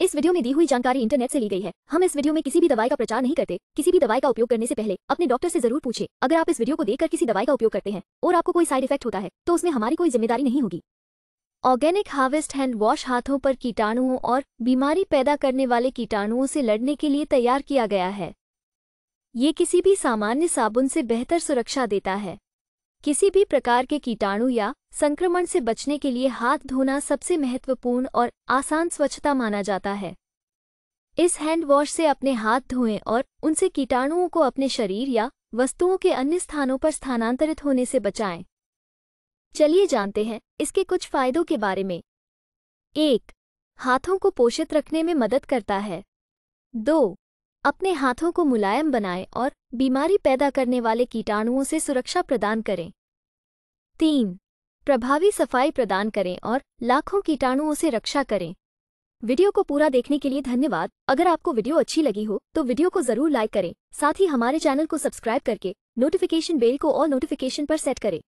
इस वीडियो में दी हुई जानकारी इंटरनेट से ली गई है हम इस वीडियो में किसी भी दवाई का प्रचार नहीं करते किसी भी दवाई का उपयोग करने से पहले अपने डॉक्टर से जरूर पूछे अगर आप इस वीडियो को देखकर किसी दवाई का उपयोग करते हैं और आपको कोई साइड इफेक्ट होता है तो उसमें हमारी कोई जिम्मेदारी नहीं होगी ऑर्गेनिक हार्वेस्ट हैंड वॉश हाथों पर कीटाणुओं और बीमारी पैदा करने वाले कीटाणुओं से लड़ने के लिए तैयार किया गया है ये किसी भी सामान्य साबुन से बेहतर सुरक्षा देता है किसी भी प्रकार के कीटाणु या संक्रमण से बचने के लिए हाथ धोना सबसे महत्वपूर्ण और आसान स्वच्छता माना जाता है इस हैंड वॉश से अपने हाथ धोएं और उनसे कीटाणुओं को अपने शरीर या वस्तुओं के अन्य स्थानों पर स्थानांतरित होने से बचाएं चलिए जानते हैं इसके कुछ फायदों के बारे में एक हाथों को पोषित रखने में मदद करता है दो अपने हाथों को मुलायम बनाएं और बीमारी पैदा करने वाले कीटाणुओं से सुरक्षा प्रदान करें तीन प्रभावी सफाई प्रदान करें और लाखों कीटाणुओं से रक्षा करें वीडियो को पूरा देखने के लिए धन्यवाद अगर आपको वीडियो अच्छी लगी हो तो वीडियो को जरूर लाइक करें साथ ही हमारे चैनल को सब्सक्राइब करके नोटिफिकेशन बेल को और नोटिफिकेशन पर सेट करें